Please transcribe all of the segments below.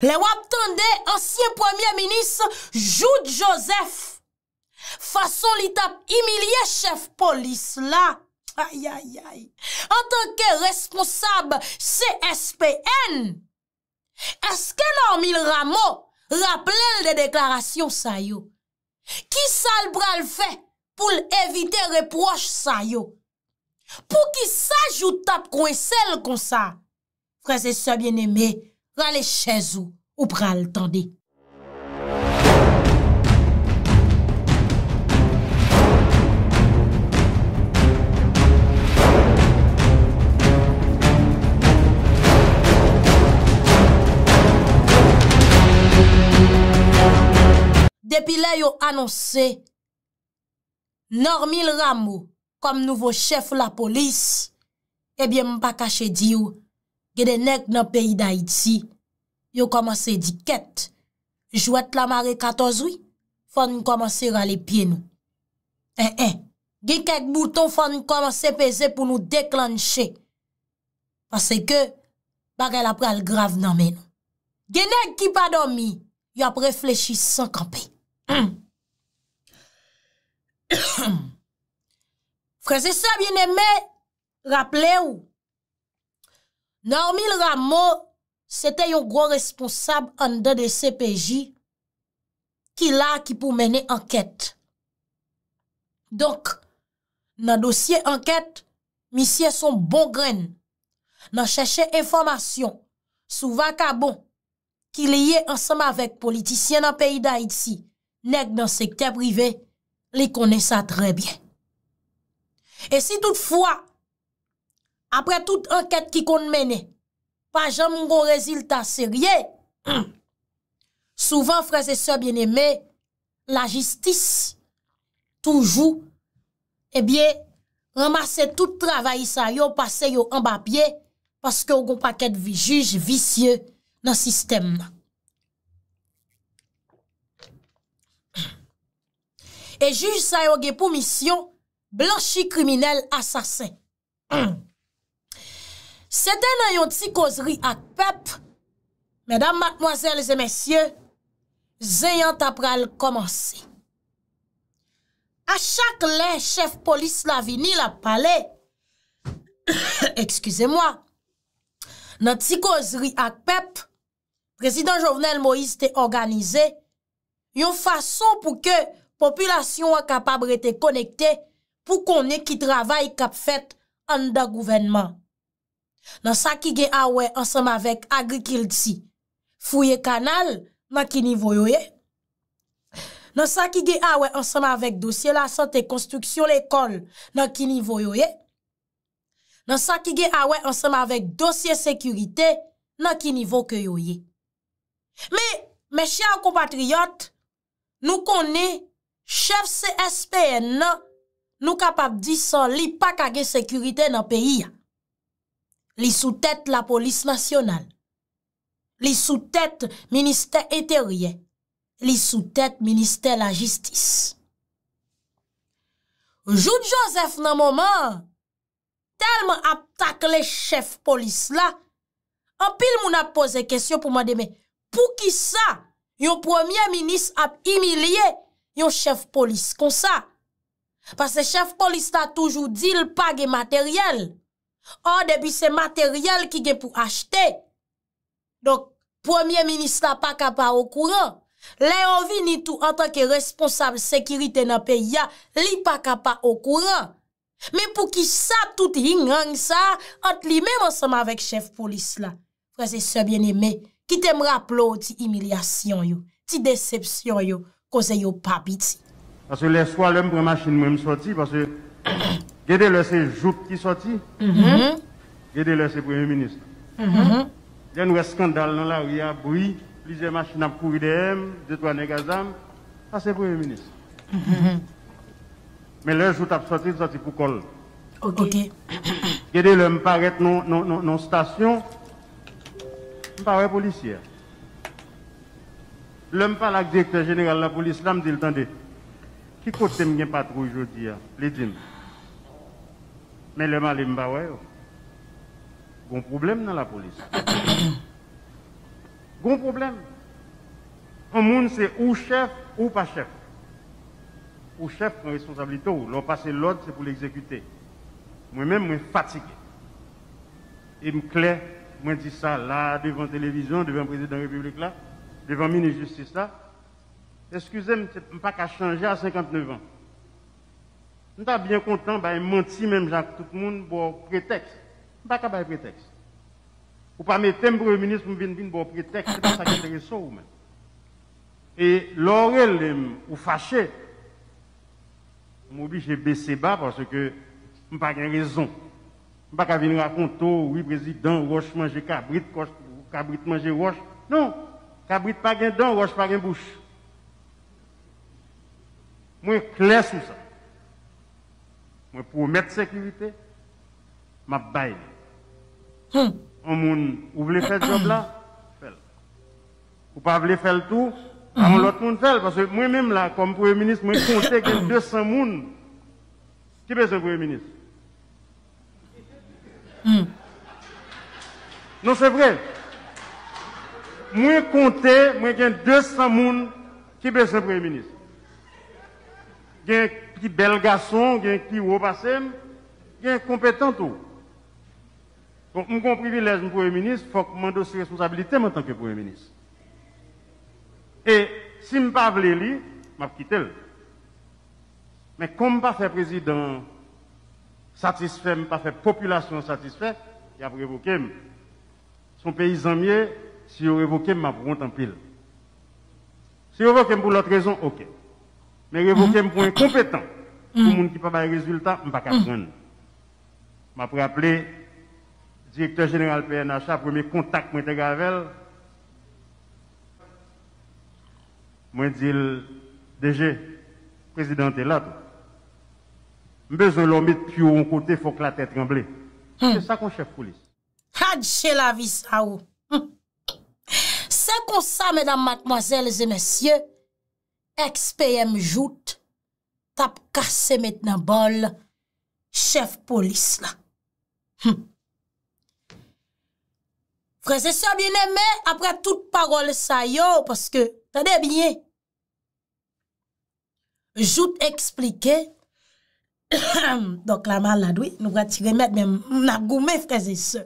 Le wap tande ansyen premier minis Joude Joseph, fason li tap imilie chef polis la, ayayay, an tanke responsab CSPN, eske nan mil ramo, raple l de deklarasyon sa yo, ki sal pral fe pou l evite reproche sa yo, pou ki sa jou tap kwen sel kon sa, prese se bien eme, pralè chèz ou pral tendè. Depi lè yo anonsè, normil ramou, kom nouvo chèf la polis, ebyè mpa kache diyo, gen de nek nan peyi da iti, yo komanse di ket, jwet la mare katozwi, fwa nou komanse rale pie nou. En, eh, en, eh, gen kek bouton fwa nou komanse peze pou nou deklanshe, fwa se ke, bagel apre al grav nan men. Gen nek ki pa domi, yo apre flechi san kampen. En, en, fweze sa biene me, raple ou, Narmil Ramo se te yon gwo responsab an de de CPJ ki la ki pou mene anket. Donk, nan dosye anket, misye son bon gren. Nan chèche informasyon, souvan ka bon, ki liye ansama vek politisyen an peyi da itsi, neg nan sekte prive, li kone sa tre bien. E si toutfwa, apre tout anket ki kon mene, pa jan moun goun rezilta serye, souvan fraze so bieneme, la jistis, toujou, e bie, ramase tout travay sa yo, pase yo an bapye, paske ou goun paket juj, visye nan sistem nan. E juj sa yo ge pou misyon, blanchi kriminel asasen. An, Se den nan yon ti kozri ak pep, medam, matmoazèl, zè mèsyè, zè yon tapral komansè. A chak lè, chèf polis la vini la pale, ekskuse mwa, nan ti kozri ak pep, prezident Jovenel Moïse te organize, yon fason pou ke popilasyon wak kapabre te konekte pou konye ki travay kap fèt an da gouvenman. Nan sa ki ge awè ansem avèk agrikil tsi, fouye kanal nan ki nivou yo ye. Nan sa ki ge awè ansem avèk dosye la sante konstruksyon l'ekol nan ki nivou yo ye. Nan sa ki ge awè ansem avèk dosye sekurite nan ki nivou ke yo ye. Me, me chè akou patriyot, nou konè chef CSPN nan nou kapap di son li pak agè sekurite nan peyi ya. Li sou tèt la polis nasyonal. Li sou tèt minister eteryen. Li sou tèt minister la jistis. Jout Joseph nan mouman, tel m ap tak le chef polis la, an pil moun ap pose kesyon pou mwen deme, pou ki sa yon premier minis ap imilye yon chef polis konsa. Pase chef polis la toujou dil pag e materyel. O, debi se materyal ki gen pou achete. Donk, Premier Ministre la pa ka pa okouran. Le anvi nitou an tanke responsable sekirite nan pe ya, li pa ka pa okouran. Men pou ki sa tout hing hang sa, at li men monsanman vek chef polis la. Prese se bien eme, kitem rap lou ti emilyasyon yo, ti decepsyon yo, koze yo papi ti. Aso le swalem prema chine mwen msoti, aso... Gédé le c'est Jout qui sorti. Mm-hmm. Gédé le c'est Premier ministre. Mm-hmm. Il y a un scandale dans la rue, il y a bruit, plusieurs machines ont couru, de M, des trois négazam. Ça c'est Premier ministre. Mm-hmm. Mais le Jout a sorti, sorti pour col. Ok. Gédé le m'paraît non, non, non, non station. M'paraît policière. L'homme parle avec le directeur général de la police, là, me dit, attendez, qui compte m'y a pas trop aujourd'hui, les dîmes. Mais le il y a un problème dans la police. un problème. Un monde c'est ou chef ou pas chef. Ou chef prend responsabilité ou l'on passe l'ordre c'est pour l'exécuter. Moi-même je suis fatigué. Et me clair, moi dis ça là devant la télévision, devant le président de la République là, devant le ministre de la justice là. Excusez-moi, je ne pas qu'à changer à 59 ans. Je suis bien content de mentir même Jacques tout le monde pour prétexte. Je ne pas prétexte. Ou pas mettre le Premier ministre pour venir pour prétexte, c'est pas ça qui est intéressant ou même. Et l'oreille ou fâché, je obligé de baisser bas parce que je n'ai pas raison. Je ne pas venir raconter, oui, président, roche manger cabrit, cabrit manger roche. Non, cabrit pas gain dents, roche pas de bouche. Moi, clair sur ça. Moi, pour mettre sécurité, je baille. Hum. Un Si vous voulez faire job là, faites. Vous pas faire tout, on l'autre monde fait. Parce que moi-même là, comme Premier ministre, je compte que 200 personnes qui le Premier ministre. Hum. Non, c'est vrai. Moi compte, moi 200 personnes qui besoin Premier ministre y a bel garçon, il y a un petit compétent tout. Donc, je suis privilège de Premier ministre, il faut que je m'en ses responsabilités en tant que Premier ministre. Et si je ne pas je vais quitter. Mais comme je ne pas fait président satisfait, je ne pas fait population satisfait, il a révoqué. Son paysan si je révoque, je vais en pile. Si vous révoquez pour l'autre raison, ok. Me revokem pou en kompetant. Pou moun ki pa baye rezultat, m baka pren. Ma pou aple, direktor general PNHA, premi kontak mwen te gavel, mwen dil, deje, prezident te la tou. M bezon lomit pi ou ou kote, fok la te tremble. Se sa kon chef koulis. Hadje la vis a ou. Se kon sa, mèdam matmoazèl, zè mèsyè, XPM jout, tap kase met nan bol, chef polis la. Hm. Frézé se bienemè, apre tout parol sa yo, paske tade bine. Jout eksplike, donk la man la dwi, nou va tiremè, men nagoume frézé se.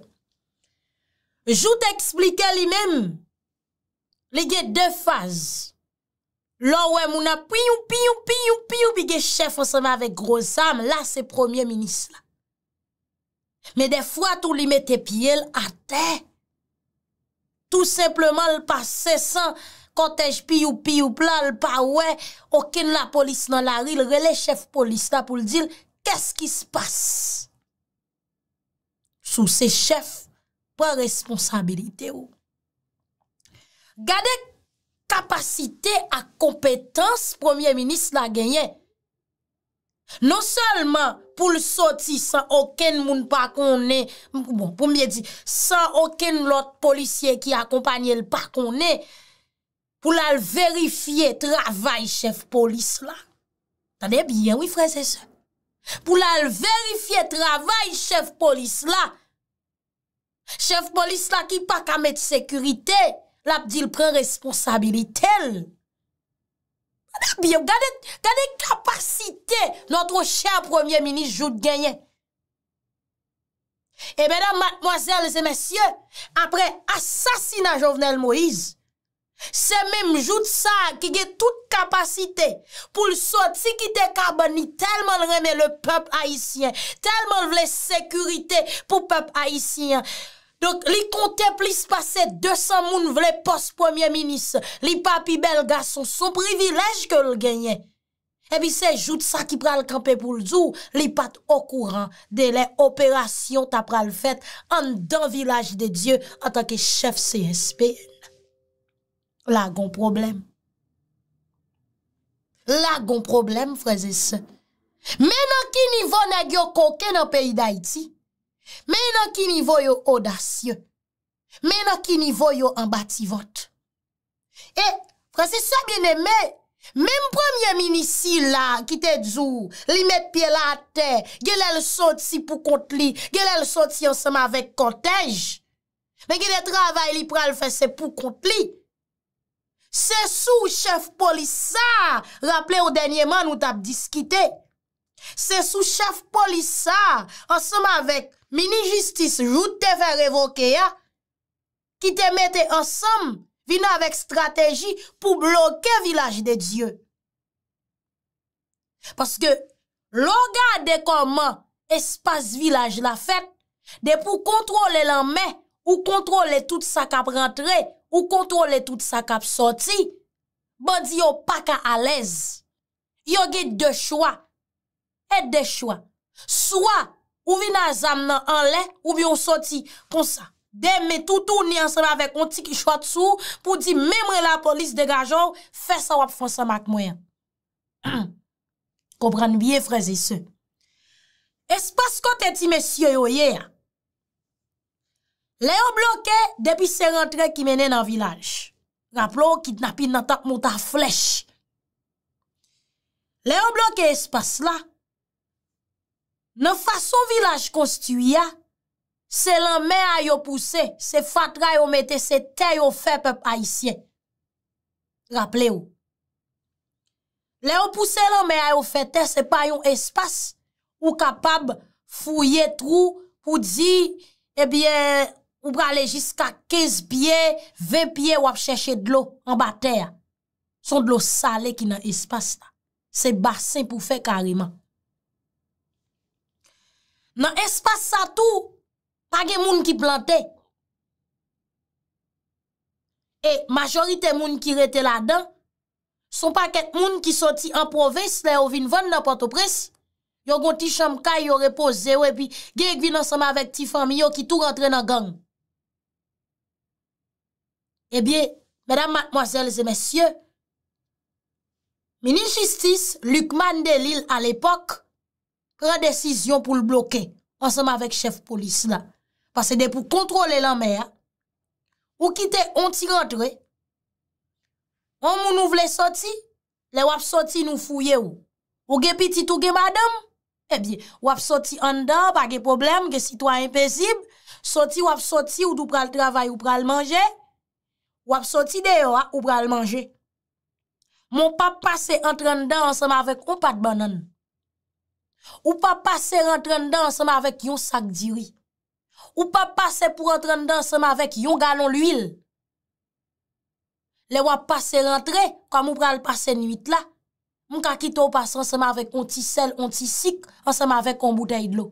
Jout eksplike li men, li gen de faze. Lò wè moun ap piyou, piyou, piyou, piyou, bi ge chef anseman avèk groz am, la se premier minis la. Me defwa tou li mette piyèl, ate, tout sepleman l pa sesan, kontèj piyou, piyou, plan, l pa wè, okèn la polis nan la ril, rele chef polis la pou l di l, kèsk ki s'passe? Sou se chef, pou responsabilite ou. Gadek, kapasite a kompetans premier minis la genyen. Non selman pou l'soti san oken moun pa konen, bon pou mwen di, san oken l'ot polisye ki akompanyel pa konen, pou lal verifiye travay chef polis la. Tade bien, oui frère, c'est ça. Pou lal verifiye travay chef polis la. Chef polis la ki pa kamet sekuritey. l'Abdil pren responsabilitelle. Mwen ap biyo, gade kapasite noutro chè premier-ministre joute genyen. Eh e bèdam, madmoizèles et messieurs, apre asasina Jovenel Moïse, se mèm joute sa ki gè tout kapasite pou l'sot si ki te kaban ni telman remè le pep haïsyen, telman vle sekurite pou pep haïsyen. Li konten plis pase 200 moun vle pos pwemye minis. Li papi belga son sou privilej ke l genyen. E bi se jout sa ki pral kampe pou l zou, li pat okouran de le operasyon tap pral fet an dan vilaj de Diyo an tanke chef CSP. La gon problem. La gon problem, freze se. Menan ki nivon a gyo koke nan peyi da iti, Men an ki nivo yo odasyen Men an ki nivo yo An bati vot E fransi sa bieneme Mem premye minisi la Ki te dzou Li met pie la ate Gele l sot si pou kont li Gele l sot si ansama vek kantej Men gede travay li prel fese pou kont li Se sou Chef polisa Raple ou denye man nou tab diskite Se sou chef polisa Ansama vek mini justis joute te fè revoke ya, ki te mette ansam, vina avèk strateji, pou blokè vilaj de Diyo. Paske, logade koman, espas vilaj la fèt, de pou kontrole lan mè, ou kontrole tout sa kap rentre, ou kontrole tout sa kap soti, bè di yo paka alez, yo gè de chwa, et de chwa. Swa, Ou vi nan zam nan anle, ou vi ou soti, kon sa. Deme toutou ni ansame avèk onti ki chwa tsou, pou di memre la polis dega jow, fè sa wap fonsama ak mwen. Kopran biye freze se. Espas kote ti mè syo yo ye ya? Le yo bloke depi se rentre ki mènen an vilaj. Rapplo ki napi nan tak mouta flech. Le yo bloke espas la, Nan fason vilaj konstu ya, se lan mè a yo pouse, se fatra yo mette, se te yo fe pep a isyen. Raple yo. Le yo pouse lan mè a yo fe te, se pa yon espas, ou kapab fouye trou, pou di, ebyen, ou brale jiska 15 bie, 20 bie wap chèche dlo, an ba te ya. Son dlo sale ki nan espas la. Se basen pou fe kariman. nan espas sa tou, pa ge moun ki plante. E, majorite moun ki rete la dan, son pa ket moun ki soti en proves, la yo vin van nan porto pres, yo go ti chamkay, yo repose, yo epi, ge ek vin ansama vek ti fami, yo ki tou rentre nan gang. Ebye, medan matmoazelze mesye, mini jistis, lukman de lil al epok, pran desisyon pou l bloke, anseman vek chef polis la. Pase de pou kontrole lan me a, ou kite on ti rentre, an moun ou vle soti, le wap soti nou fouye ou. Ou ge pitit ou ge madame, ebi, eh wap soti an dan, pa ge problem, ge sitwa impesib, soti wap soti ou d'ou pral travay, ou pral manje, wap soti deyo a, ou pral manje. Mon pap pase an tran dan, anseman vek ou pat banan. Ou pa pase rentre ndan ansem avèk yon sak diwi. Ou pa pase pou rentre ndan ansem avèk yon galon l'uil. Le wap pase rentre, kwa mou pral pase nwit la, mou ka kite ou pase ansem avèk onti sel, onti sik, ansem avèk kon boutei d'lo.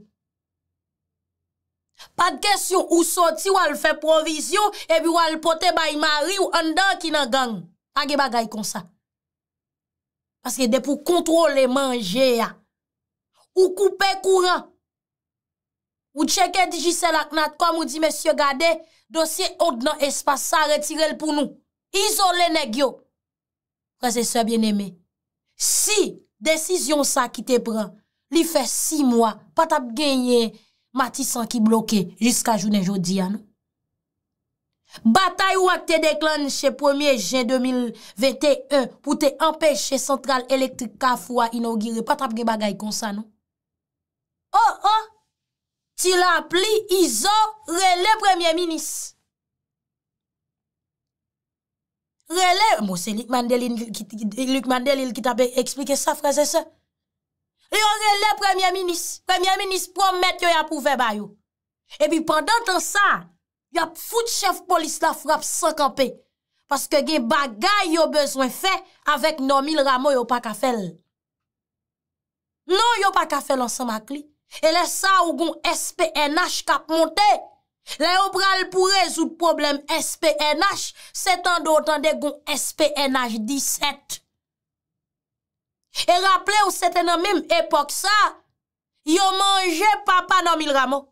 Pa d'kesyon ou soti wale fè provizyon, e bi wale pote bayi mari ou andan ki nan gang. A ge bagay kon sa. Paske de pou kontrole manje ya. Ou koupe kouran. Ou cheke dijise laknat. Kwa mou di mèsyo gade, dosye od nan espasa retirel pou nou. Izole ne gyo. Prese sè bienemè. Si, desisyon sa ki te pran, li fè si mwa, patap genye matisan ki bloke, jiska jounen jodi anou. Batay wak te deklan che 1er jen 2021 pou te empèche central elektrik ka fwa inogire. Patap gen bagay kon sa nou. Oh oh, ti bon, la pli, izo, rele Premier Minis. Rele, mou se Luke Mandel il ki tabe eksplike sa fraze se. Yo rele Premier Minis, Premier Minis promet yo ya pou fe bayo. E pi pandan tan sa, yo foute chef polis la frap 50p. Paske gen bagay yo bezwen fe avèk 9000 ramo yo pa ka fel. Non yo pa ka fel ansan mak li. E le sa ou goun SPNH kap monte, le yo pral pou rezout problem SPNH, se tan do tan de goun SPNH 17. E rapple ou sete nan mim epok sa, yo manje papa nan mil ramon.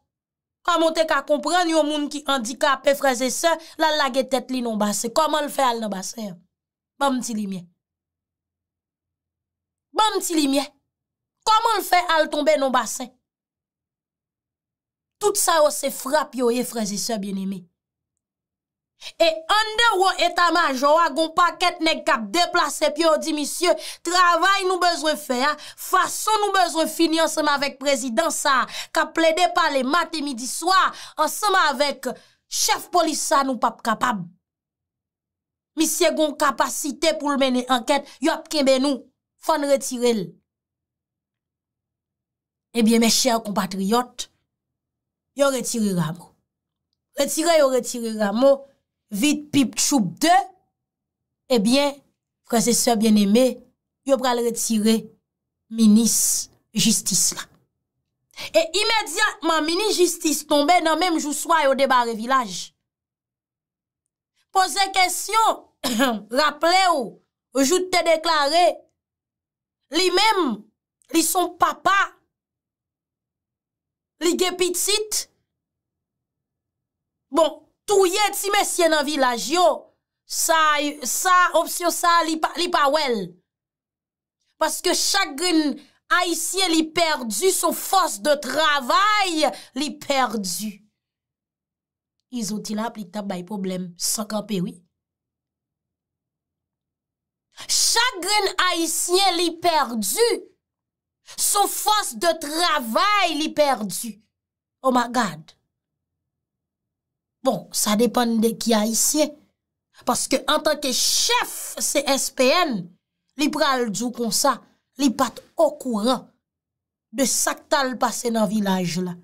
Kaman te ka kompran, yo moun ki andika pe fraze se, la lage tet li nan basen. Kaman l fe al nan basen? Ban mti li mwen. Ban mti li mwen. Kaman l fe al tombe nan basen? Tout sa yo se frap yo ye frazise eh bien ime. E an de yo etaman jowa goun pa ket nek kap deplase pyo di misye, travay nou bezwe fe, fason nou bezwe fini ansema vek prezidansa, kap lede pale mate midi swa, ansema vek chef polisa nou pap kapab. Misye goun kapasite pou lmeni anket, yop kemenou, fon retirel. Ebyen me chèr compatriot, yo retire ramo. Retire yo retire ramo, vit pip choup de, e bien, prosesor bien eme, yo pral retire minis justis la. E imediat, man minis justis tombe, nan menm jou swa yo debare vilaj. Pose kestyon, rappele ou, ou jou te deklare, li menm, li son papa, li gepitit, bon, touye ti mesye nan vilaj yo, sa opsyon sa li pa wel, paske chagoun aisyen li perdu, son fos de travay li perdu, izon ti la aplik tabay problem, sankan pewi, chagoun aisyen li perdu, Sou fos de travay li perdu. Oh my God. Bon, sa depan de ki a isye. Paske an tanke chef se SPN, li pral djou konsa, li pat okouran de sak tal pase nan vilaj la.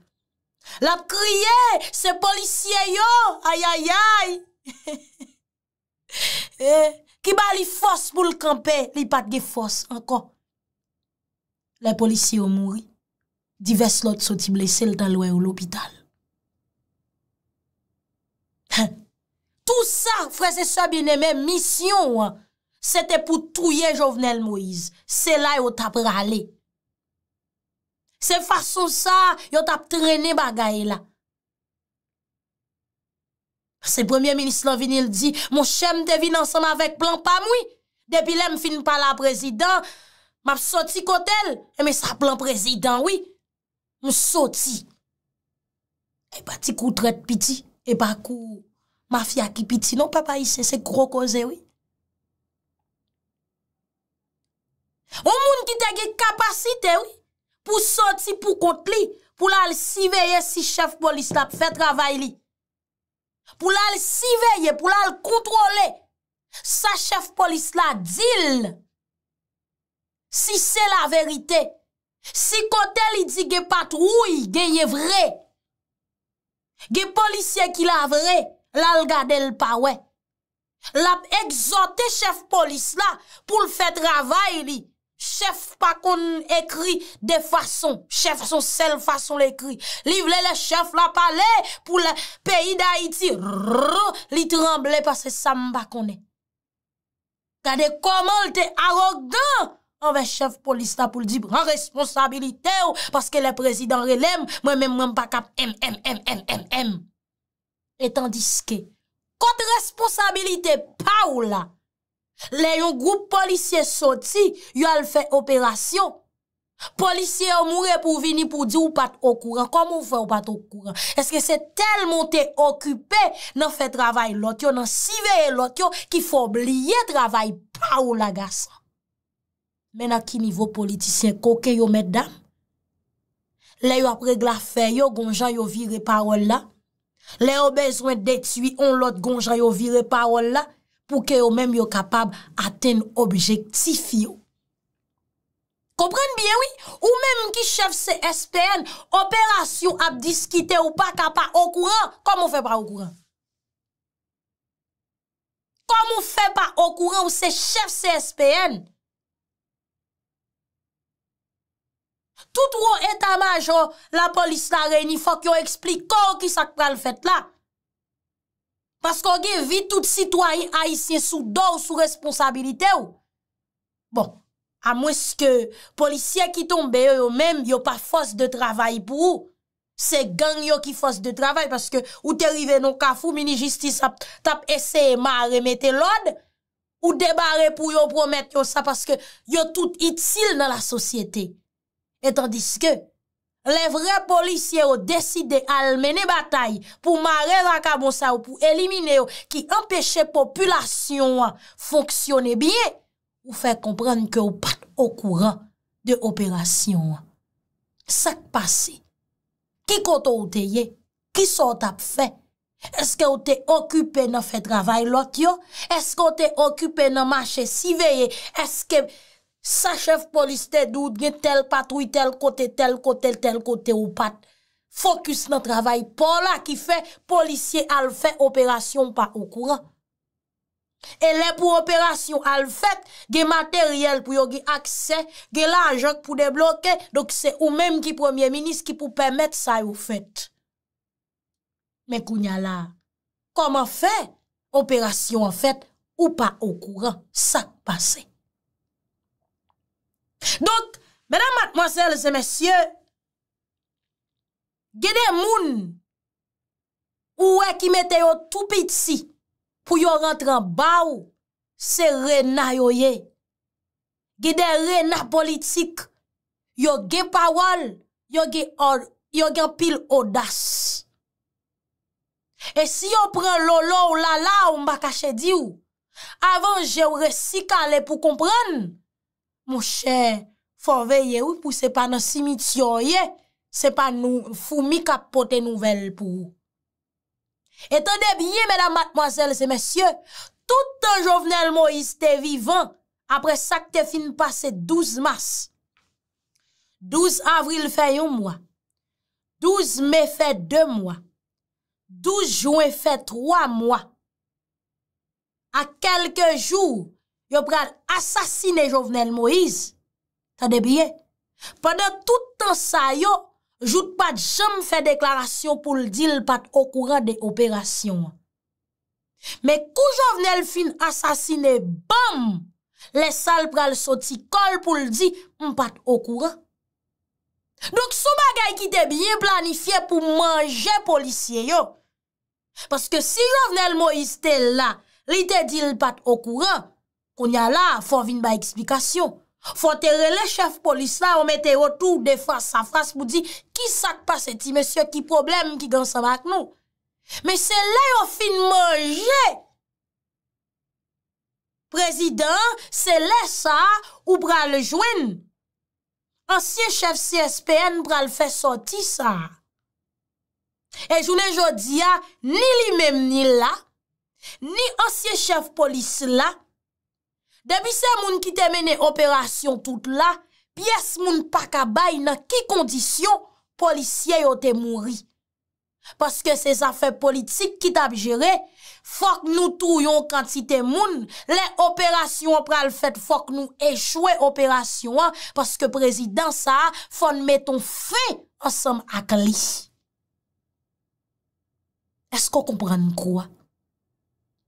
Lap kriye se polisye yo. Ayayay. Eh, ki ba li fos moul kampe, li pat de fos ankon. la polisi yo mouri, divers lot soti blese l tan louè ou l opital. Tout sa, frese sa bineme, misyon, se te pou touye jovenel Moise, se la yo tap rale. Se fason sa, yo tap treni bagaye la. Se premier ministre l an vinil di, mou chèm te vin ansan avèk plan pa moui, depi lè m fin pa la prezident, map soti kote el, eme sa plan prezident, wii, m soti, epa ti koutret piti, epa kou mafya ki piti, non papa yise, se kro koze, wii. O moun ki tege kapasite, wii, pou soti pou kote li, pou la li siveye si chef polis la, pou fe travay li. Pou la li siveye, pou la li kontrole, sa chef polis la, dil, Si se la verite, si kote li di ge patroui, ge ye vre, ge polisye ki la vre, la l gade l pawe. La exote chef polis la, pou l fè travay li, chef pa kon ekri de fason, chef son sel fason l ekri. Li vle le chef la pale, pou l peyi da iti, li tremble pa se samba konen. Kade koman l te arogant, anvechef polista pou l di bran responsabilite ou paske le prezident relem mwen men mwen pa kap em, em, em, em, em, em etan diske kont responsabilite pa ou la le yon groupe policie soti yon al fe operasyon policie ou moure pou vini pou di ou pat okouran, kom ou fe ou pat okouran eske se tel moun te okupe nan fe travay lot yo nan siveye lot yo ki fo bliye travay pa ou la gasa men a ki nivou politisyen ko ke yo met dam, le yo apreg la fe yo gonjan yo vire parol la, le yo bezwen detui on lot gonjan yo vire parol la, pou ke yo men yo kapab aten objektifi yo. Kopren bien, oui? Ou men m ki chef CSPN, operasyon ap diskite ou pa kapa okouran, kom ou fe pa okouran? Kom ou fe pa okouran ou se chef CSPN? Tout ou ou etat majo, la polis la re, ni fok yo ekspli kon ki sak pral fet la. Pasko gen, vi tout sitwa a isye sou do ou sou responsabilite ou. Bon, a mweske, polisye ki tombe yo yo mem, yo pa fos de travay pou ou. Se gang yo ki fos de travay, pasko ou te rive nou kafou, mini jistis tap eseye ma remete lod. Ou debare pou yo promet yo sa, pasko yo tout itil nan la sosyete. Etandiske, le vre policye ou deside al mene batay pou mare lakabonsa ou pou elimine ou ki empeshe populasyon ou an foksyone bie. Ou fe komprende ke ou pat okouran de operasyon ou an. Sak pase, ki koto ou te ye, ki son tap fe? Eske ou te okupe nan fe travay lot yo? Eske ou te okupe nan mache siveye? Eske ou te okupe nan mache siveye? Sa chef polis te doud gen tel patroui, tel kote, tel kote, tel kote ou pat. Fokus nan travay pou la ki fe policye al fe operasyon pa ou kouran. E le pou operasyon al fe, gen materyel pou yo ge akse, gen la anjok pou de bloke, dok se ou menm ki premier minis ki pou pèmèt sa ou fe. Me kounya la, koman fe operasyon an fe ou pa ou kouran sa k'pasey. Donk, mèdam akmwansèl se mèsyè, gède moun, ouè ki metè yo toupit si, pou yo rentran ba ou, se re nan yo ye. Gède re nan politik, yo gè pawal, yo gè pil odas. E si yo pren lolo ou lala ou mbakache di ou, avan jè ou re si kalè pou komprenn, Mou chè, fò veye ou pou se pa nan simit yoye, se pa nou fò mik apote nouvel pou ou. Etan de biye, mèdam matmoazèl se mèsyè, tout an jòvenel mo y stè vivan, apre sak te fin pase 12 mas. 12 avril fè yon mwa, 12 me fè 2 mwa, 12 joun fè 3 mwa. A kelke jòw, yo pral asasine Jovenel Moïse, ta debye, pwede toutan sa yo, jout pat jom fe deklarasyon pou l'dil pat okouran de operasyon. Me kou Jovenel fin asasine, bam, lesal pral soti kol pou l'di, m pat okouran. Dok sou magay ki debye planifiye pou manje polisyen yo, paske si Jovenel Moïse te la, li te dil pat okouran, Konya la, fon vin ba eksplikasyon. Fon tere le chef polis la, o mette otou defas sa fras, mou di, ki sak pa se ti, monsye, ki problem ki gen sa bak nou? Me se le yo fin manje! Prezident, se le sa, ou bra le jwen? Asye chef CSPN, bra le fe soti sa. E jounen jodi ya, ni li mem ni la, ni asye chef polis la, Debi se moun ki te mene operasyon tout la, pi es moun pakabay nan ki kondisyon, polisye yo te mouri. Paske se zafè politik ki tap jere, fòk nou tou yon kantite moun, le operasyon pral fèt fòk nou echwe operasyon an, paske prezidans sa fòn meton fè an som ak li. Esko kompran kwa?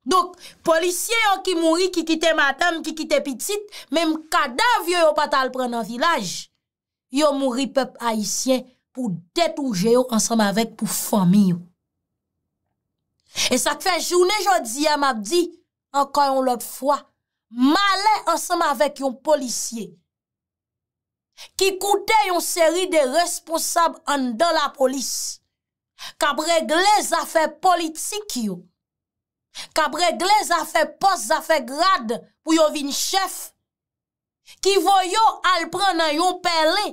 Dok, polisye yon ki mouri ki kite matan, ki kite pitit, mem kadav yon yon patal pren nan vilaj, yon mouri pep aisyen pou detouje yon ansam avèk pou fami yon. E sa kfe jounen jodi, yon ap di, anka yon lot fwa, male ansam avèk yon polisye, ki koute yon seri de responsab an dan la polis, ka bregle zafè politik yon, Kab regle zafè post, zafè grad pou yo vin chèf. Ki voyo al pran nan yon pelè,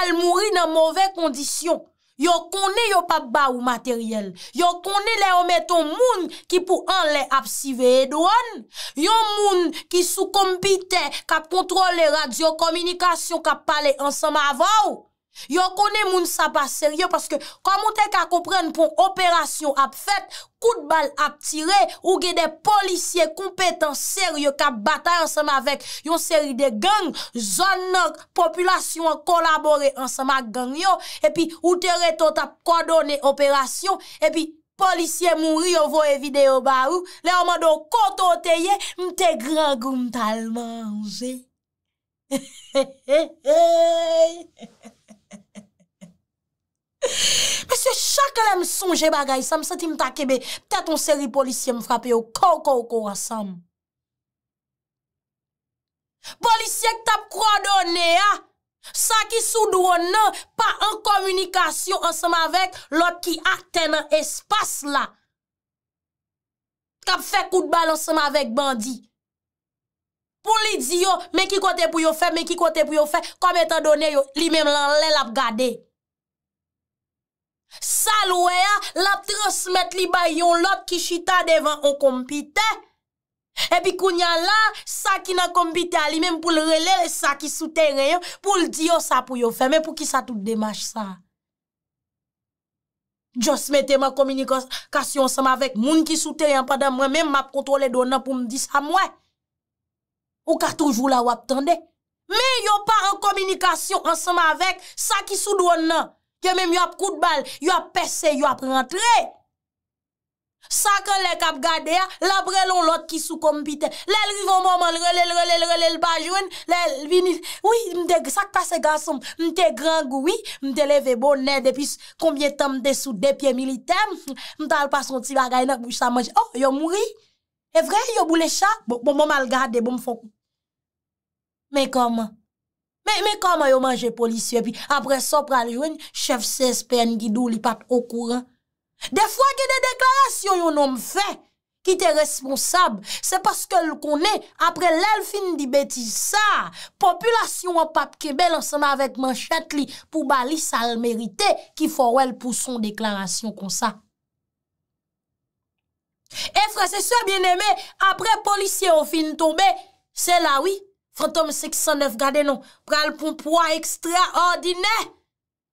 al mouri nan mowè kondisyon. Yo konè yo pap ba ou materyèl, yo konè le omètou moun ki pou an lè ap sivè edouan. Yo moun ki sou kompite kap kontrole radyo kominikasyon kap pale ansama avòw. Yo konen moun sa pa seryo paske komon te ka kompren pou operasyon ap fet, kout bal ap tire ou gen de policye kompetan seryo ka batay ansema vek yon seri de gang zan nòr populasyon a kolabore ansema gang yo epi ou teretot ap kodone operasyon epi policye moun ryo vo evideyo ba ou le oman do koto te ye mte gran goun talman ouze he he he he he he Mese chakle m sonje bagay sam, se ti m tak ebe, ptet m seri polisye m frape yo, kou kou kou asam. Polisye k tap kwa do ne a, sa ki sou do yo nan, pa an komunikasyon an sema vek, lot ki ak ten an espas la. Kap fe kout bal an sema vek bandi. Pou li di yo, men ki kote pou yo fe, men ki kote pou yo fe, kom etan do ne yo, li men lan lel ap gade. Sal wè ya, l ap transmet li ba yon lot ki chita devan an kompite. E pi kounyan la, sa ki nan kompite ali menm pou l rele, sa ki soute reyen, pou l diyo sa pou yo fè, menm pou ki sa tout demache sa. Djo smete ma kominikasyon seman vek moun ki soute reyen pa dan mwen, menm map kontrole do nan pou mdi sa mwen. Ou ka toujou la wap tende. Men yo par an kominikasyon seman vek sa ki sou do nan nan. Yo mèm yo ap kout bal, yo ap pesè, yo ap rentrè. Sake lèk ap gade ya, labre lon lot ki sou kompite. Lèl rivon mòm an, relèl, relèl, relèl, bajwen, lèl vinit. Oui, mèm te sakta se gansom, mèm te grangoui, mèm te leve bonè, depi konbyè tan mèm te sou depye milite, mèm tal pason ti bagay nan kouj sa manjè. Oh, yo mouri, e vre, yo boule chak, mèm mòm al gade, mèm bon, fok. Mèm koman. Me kama yo manje polisye pi, apre so pral jwen, chef 16 PN Gidou li pat okouran. De fwa ki de deklarasyon yo nom fe, ki te responsab, se paske l konen, apre l el fin di beti sa, populasyon wap ap kebel ansama avet man chet li pou bali sal merite ki fwo el pou son deklarasyon kon sa. E fre se so bieneme, apre polisye yo fin tombe, se la wii. Fantom 609 gade nan, pral pou mpoua ekstra ordine,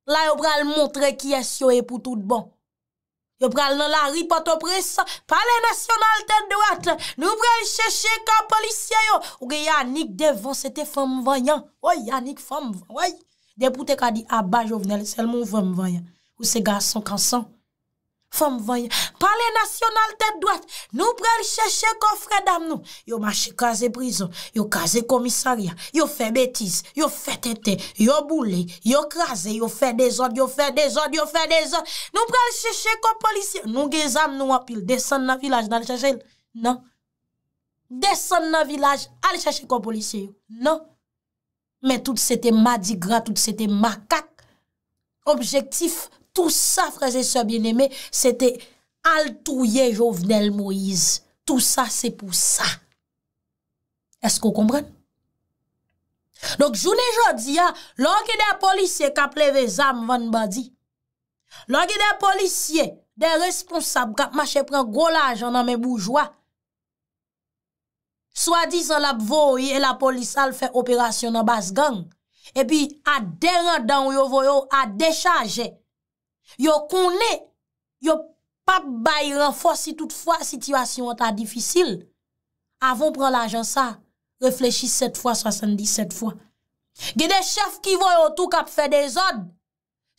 la yo pral montre ki es yo e pou tout bon. Yo pral nan la ripot opresan, pale nasyonal ten doat, nou pral cheche ka polisyen yo, ouge Yannick devan sete fèm vanyan. Ouye, Yannick fèm vanyan, ouye, depoutèk a di aba jovnel, selmou fèm vanyan, ou se gason kansan. Fom voye, pale nasyonal tèp dwat, nou pre li chèche kon fredam nou. Yo mâche kaze brison, yo kaze komissaria, yo fè betiz, yo fè tètè, yo boule, yo kaze, yo fè dezod, yo fè dezod, yo fè dezod. Nou pre li chèche kon polisye, nou gèzam nou apil, desan nan vilaj nan li chèche yon. Nan, desan nan vilaj, al li chèche kon polisye yon. Nan, men tout sète madigran, tout sète makak, objektif. tout sa fraze se bieneme, sete al touye jovenel Moise. Tout sa se pou sa. Esko konbren? Donk joun e jodi ya, lòk e de polisye ka pleve zam van badi, lòk e de polisye de responsab kap mache pren gwo la jan nan men boujwa. Swa di san la bvo yi, e la polis al fe operasyon nan bas gang, e pi a deran dan yo voyo, a dechaje, Yo konè, yo pap bay renforsi toutfwa situasyon an ta difisil, avon pran la jan sa, reflechi 7 fwa, 77 fwa. Gede chef ki voy an tou kap fè de zon,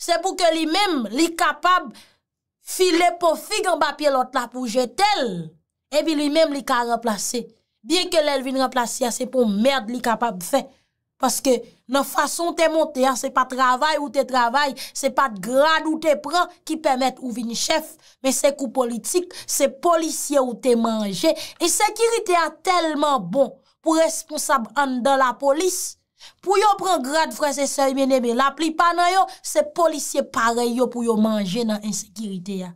se pou ke li men li kapab filè pou fig an bapye lot la pou jetel, ebi li men li ka remplase. Bien ke lèl vin remplase ya, se pou mèrd li kapab fè, paske... Nan fason te monte a, se pa travay ou te travay, se pa grad ou te pran ki pemet ou vin chef. Men se kou politik, se policye ou te manje. En sekirite a telman bon pou responsab an dan la polis. Pou yo pran grad vre se sey menebe, la pli pa nan yo, se policye pare yo pou yo manje nan en sekirite a.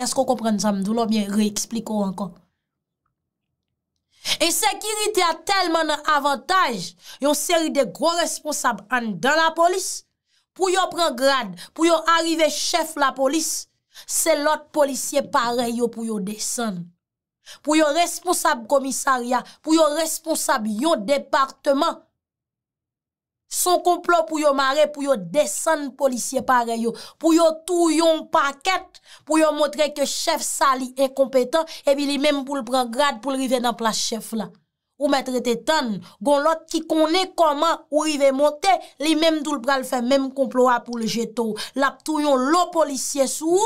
Esko kompren samdou lo, mien re-ekspliko ankon. Ensekirite a telman an avantaj, yon seri de gro responsab an dan la polis, pou yon pren grad, pou yon arrive chef la polis, se lot polisye pare yo pou yon desen, pou yon responsab komisarya, pou yon responsab yon departement. Son komplot pou yo mare pou yo desen polisye pare yo. Pou yo tou yon paket pou yo montre ke chef sali e kompetan. Ebi li menm pou l prangrade pou l rive nan plas chef la. Ou mètre te tan. Gon lot ki konè koman ou rive monte. Li menm tou l pral fè menm komplot apou l jeton. Lap tou yon lo polisye sou.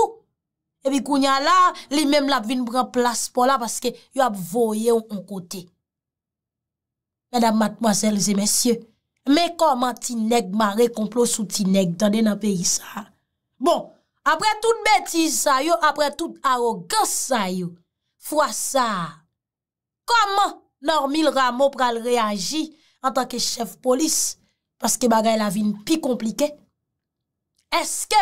Ebi kou nyan la li menm lap vin pran plas pou la. Paske yo ap voye yon kote. Mèdam matmozèl zè mèsyè. Me koman ti neg ma rekomplo sou ti neg dande nan peyi sa. Bon, apre tout beti sa yo, apre tout arogans sa yo, fwa sa, koman normil ramo pral reagi an tanke chef polis, paske bagay la vin pi komplike. Eske,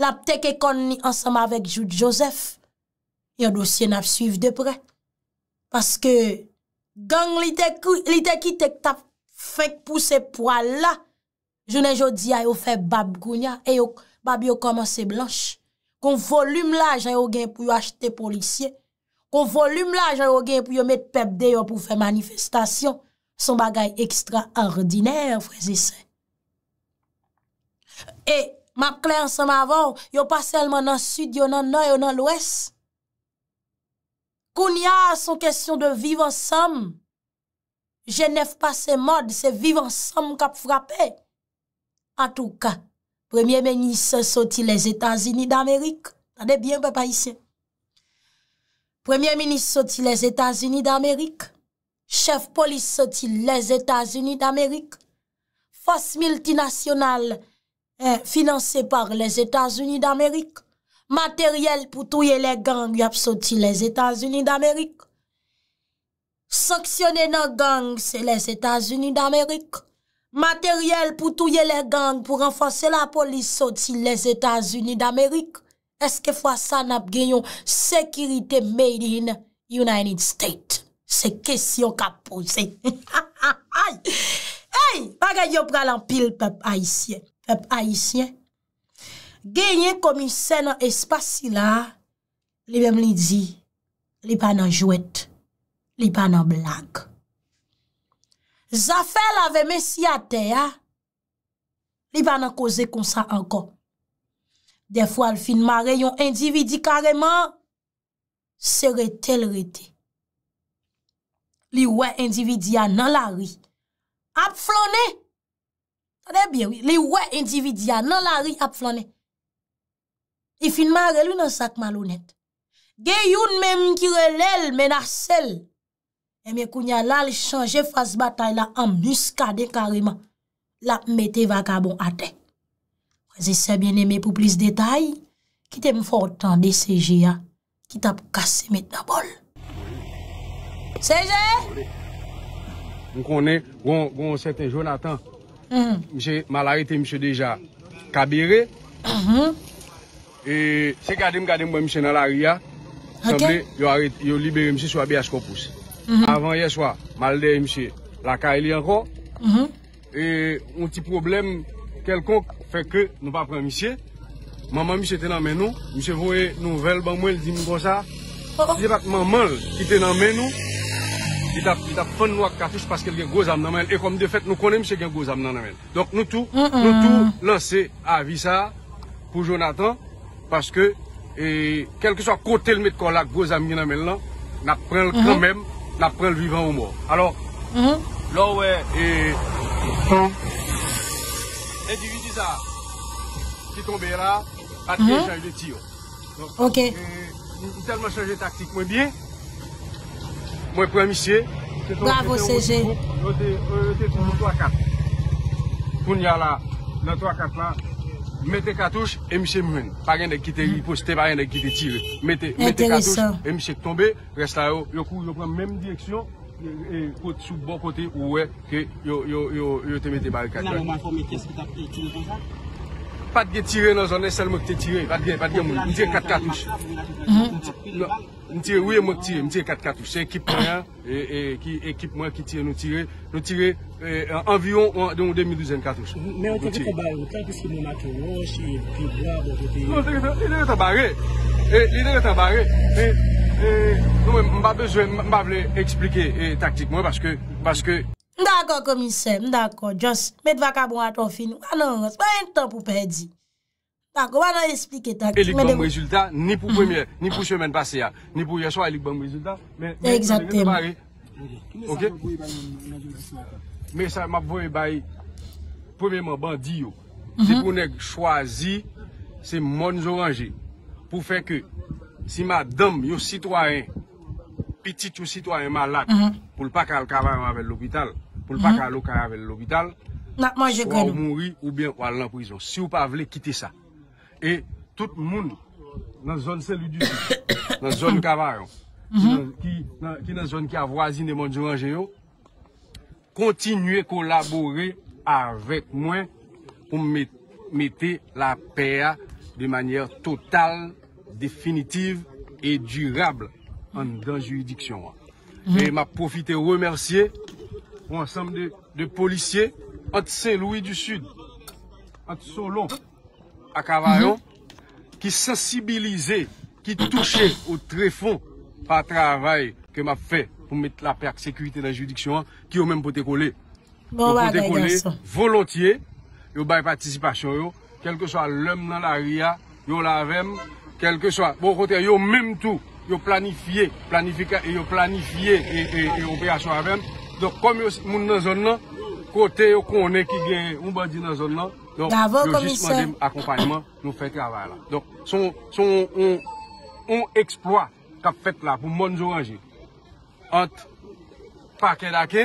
la pteke kon ni ansama vek jout Josef, yo dosye naf suiv depre, paske gang li te ki tek tap, Fèk pou se po al la, jounen jodi a yo fè bab Gounia, e yo bab yo komanse blanche. Kon volume la, jay yo gen pou yo achete policye. Kon volume la, jay yo gen pou yo met pep de yo pou fè manifestasyon. Son bagay ekstra ordinaire, fwese se. E, ma klen ansem avan, yo pa selman an sud, yo nan nan, yo nan lwes. Gounia son kestyon de viv ansem. jenef pa se mod se vivan som kap frapè. An tou ka, premiè menis soti les Etats-Unis d'Amerik, tade bien pe pa yise. Premiè menis soti les Etats-Unis d'Amerik, chef polis soti les Etats-Unis d'Amerik, fos multinasyonal eh, finanse par les Etats-Unis d'Amerik, materyel pou touye le gang yap soti les Etats-Unis d'Amerik, Sanksyonè nan gang se les Etats-Unis d'Amerik? Materyèl pou touye le gang pou renfansè la polis sot si les Etats-Unis d'Amerik? Eske fwa san ap genyon sekirite made in United States? Se kesyon ka pose. Pagè yon pral an pil pep haisyen, genyen komise nan espasy la, li bem li di, li ban nan jwet. li ba nan blak. Zafel ave mesi ate ya, li ba nan koze konsa ankon. De fwa l fin mare yon individi kareman, se rete l rete. Li we individi an nan la ri, ap flone. Sa de byen, li we individi an nan la ri, ap flone. Li fin mare, li nan sak malonet. Ge yon menm ki relel mena sel, mè kounya lal chanje fwa s batay la an muskade karima la mè te vakabon ate wazè se bè nè mè pou plis detay ki te mè fwa otan de seje ya ki tap kase mè tna bol seje mè konè goun sète Jonathan mè se malare te mè se deja kabire se kade mè kade mè mè se nan lare ya yon libere mè se swabi as kopousi Mhm. avan ye chwa, maldeye msye, la ka e li mhm. ankon, e, ou ti problem kelkonk, feke nou pa pren msye, maman msye te nanmen nou, msye voue nou vel ban mwen, di mou gosa, di bak maman l, ki te nanmen nou, it ap fon nou ak katous, paske l gen gosan nanmen, e kom de fet nou konen msye gen gosan nanmen. Donk nou tou, nou tou lansè avisa pou Jonathan, paske, e, kelke so akote l met kon la gosan gen nanmen lan, nap pren l kran menm, la prel vivan ou mor. Alors, lò wè, e, individu zà, ki tombe la, ati jay le tiyon. Ok. Ou tel mò chanje taktik mwen biye, mwen premisye, Bravo CG. Yo te ton nou 3-4. Poun ya la, nou 3-4 la, Mette katouche, e mi se mwen. Parènen ki te ripostè, parènen ki te tire. Mette katouche, e mi se tombe, res la yo, yo kou yo pran mèm direksyon, sou bon kote ou we, yo te mette bari katouche. Mè nan mè mè informe, kès ki ta prè, ti nou prè sa? Pati ge tire nan janè sel mè ki te tire, pati gen mou. Mè tire kat katous. Mè mhm. tire, wè mè tire, mè tire kat katous. Ékip mè, équipe e, e, mè ki tire nou tire. Nou tire e, environ, yon, pou 2012 katous. Mè yon te dire ta bare, ou ten ou si mè mè a tou yon, ou si pi do la, ou to ti. Non, te dire ta bare. E te dire ta bare. Mè mè mè mè mè mè mè mè mè mè mè, mè vè le explike taktik mè, past ke, past ke. Mdakon komise, mdakon, just met vakabon aton fin, wan an rost, wan an tan pou pedi. Mdakon, wan an esplike tak. Elik bon mwesultan, ni pou mm. premier, ni pou semen pase ya, ni pou yaswa elik bon mwesultan. Mdakon, mdakon, mdakon. Ok? Mdakon, mdakon. Mdakon, mdakon. Premièman bandi yo, mm-hmm. se pou nek chwazi, se moun zoranje, pou feke si madam yo sitwaren, pitit yo sitwaren malat mm-hmm. pou lpak al kavar an avèl lopital. pou l pa ka mhm. lo ka yave l lopital, sou ou mouri ou bien ou al la prizo. Si ou pa vle kite sa. Et tout moun, nan zon selu du zi, nan zon kavaron, mhm. ki nan zon ki avwazine de manjou anjen yo, kontinye kolabore avek mwen pou mette la peya de manyer total, definitiv, e durable an dan juridiksyon. Mhm. E ma profite remersye ou ansam de polisye at Saint-Louis du Sud at Solon a Kavayon ki sensibilize, ki touche ou trefo pa travay ke m ap fe pou met la pek sekwite la jidiksyon an, ki yo men pote kole yo pote kole, volantye yo baye patisipasyon yo kelke swa lèm nan la ria yo la vèm, kelke swa bon, yo menm tou, yo planifiye yo planifiye yo planifiye yo operasyon yo vèm Donk kom yo moun nan zon nan, kote yo konen ki gen un bandi nan zon nan, donk yo jist mande akompanyman nou fèt gavay la. Donk son on eksploit kap fèt la pou moun zoranje, ant pake dake,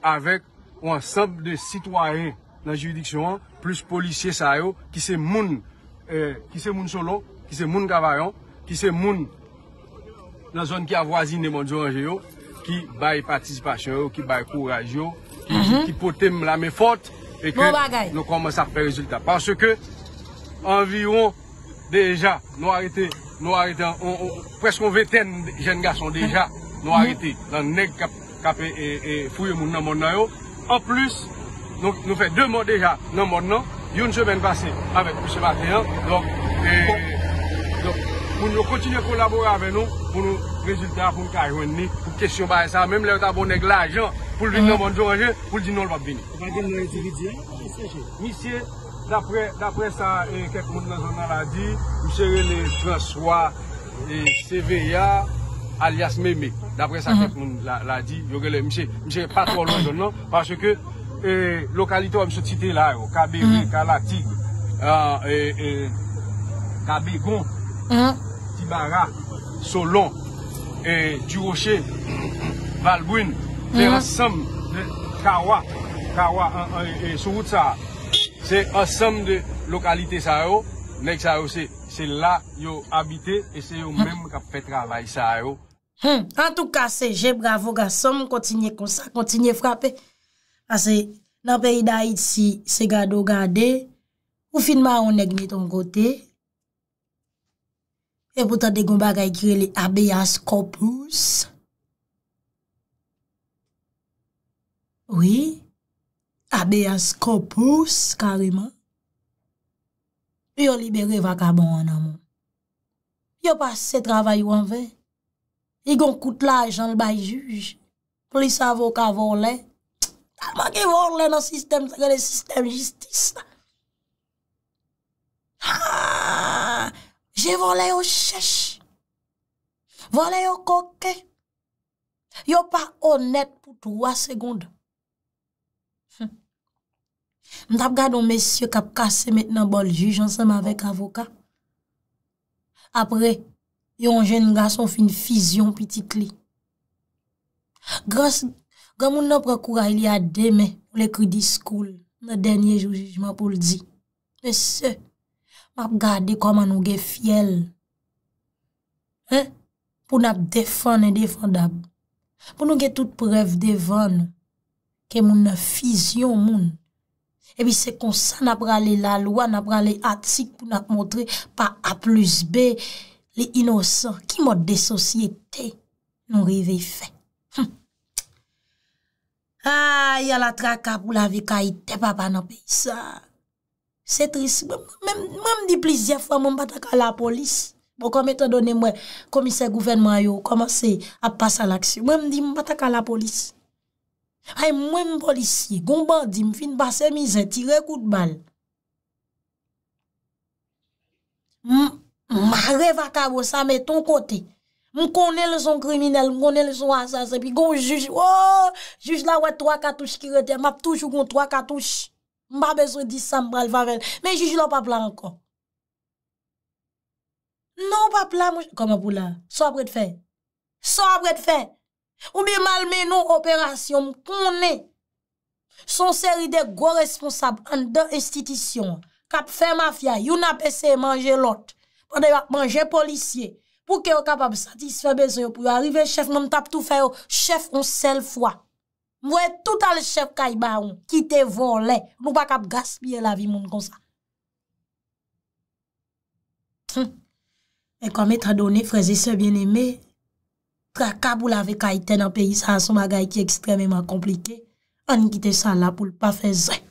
avèk ou ansap de sitwaryen nan juridiksyon, plus polisye sa yo, eh, ki se moun solon, ki se moun gavayon, ki se moun nan zon ki avwazine moun zoranje yo, ki baye patisipasyon yo, ki baye kouraj yo, ki mhm. pote m la me fote, peke bon nou koman sa pe rezultat. Parce ke environ deja nou arete, nou arete preskou 20 jen gason deja mhm. nou mhm. arete nan neg kape e, e, e fuyo moun nan moun nan yo. En plus, nou fe 2 moun deja nan moun nan, yon se ben kase avet pou se bate yo. Donc, eee... moun yo kontinye kolabor ave nou moun yo rezultat pou m kajwen ni pou kesyon ba e sa, mèm lè yo tabou neglaj pou l di nou m anjou anjou, pou l di nou l vap vini mise, dapre sa kep moun nan zon nan la di mise renè François Seveya alias Meme, dapre sa kep moun la di mise, mise patro l wajon nan parce ke lokalite wè m se tite la yo, KB1, KL KB1 Sibara, Solon, Juroche, Balbouine, Kawa, Souwoutsa, se asam de lokalite sa yo, menk sa yo se la yo habite, se yo menm ka pe travay sa yo. En tou ka se, je bravo ga asam, kontinye frape, ase nan pe idayit si, se gado gade, ou finman ou negni ton gote, E poutan de goun bagay kire li abeyas kopous. Oui. Abeyas kopous karima. Yo libere vaka bon anamon. Yo pase se travay yo anve. Yon koutla a janl bay juj. Plis avok avorle. Talman ki avorle nan sistem sa genè sistem jistis. Ha ah! ha ha ha. E vole yo chèche Vole yo koke Yo pa honèt pou 3 segonde Mta ap gado mèsyo kap kase mèt nan bol juj ansèm avèk avoka Apre, yon jèn nga son fin fizyon pi titli Gros, gwa moun nan prekoura ili a demè Ou lèkri di skoul Nan denye jou jujman pou l'di Lè se Se map gade koman nou ge fiel, pou nap defan en defan dab, pou nou ge tout pref devan, ke moun nan fizyon moun, epi se konsan nap prale la lwa, nap prale atik pou nap montre pa a plus b, le inosan ki mod de sosyete nou rivey fe. Hm. Ay ala traka pou la vika ite pa pa nan pey sa, Se trisi, mwen mdi plizye fwa, mwen bataka la polis. Mwen kon metan donen mwen komise gouverman yo, koman se ap pasa laksi, mwen mdi mwen bataka la polis. Ay mwen mwen polisye, goun bandi, mwen fin basen mizè, tire kout bal. Mwen reva kawo sa meton kote. Mwen konen lison kriminel, mwen konen lison asase, pi goun juj, ooo, juj la wè 3 katouch ki rete, map touj ou goun 3 katouch. Mba bezwe disambal, vavel, me jijilon papla ankon. Non papla mwen, koma pou la, sou apre te fey. Sou apre te fey. Ou bi malmenon operasyon mwen konen. Son seri de gwo responsab an de estitisyon. Kap fey mafya, yon ap ese manje lot. Pan de manje polisye. Pou ke yo kap ap satisfe bezwe, pou yo arrive chef nan tap tou feyo, chef an sel fwa. Mwè tout an lè chèf kaj baoun, kite volè, mwou pa kap gaspye la vi moun kon sa. Mwen kon mèt an donè, freze se bien emè, tra kab ou la ve kaj ten an peyi sa, an son magay ki ekstremèman komplike, an yon kite san la pou l pa fe zè.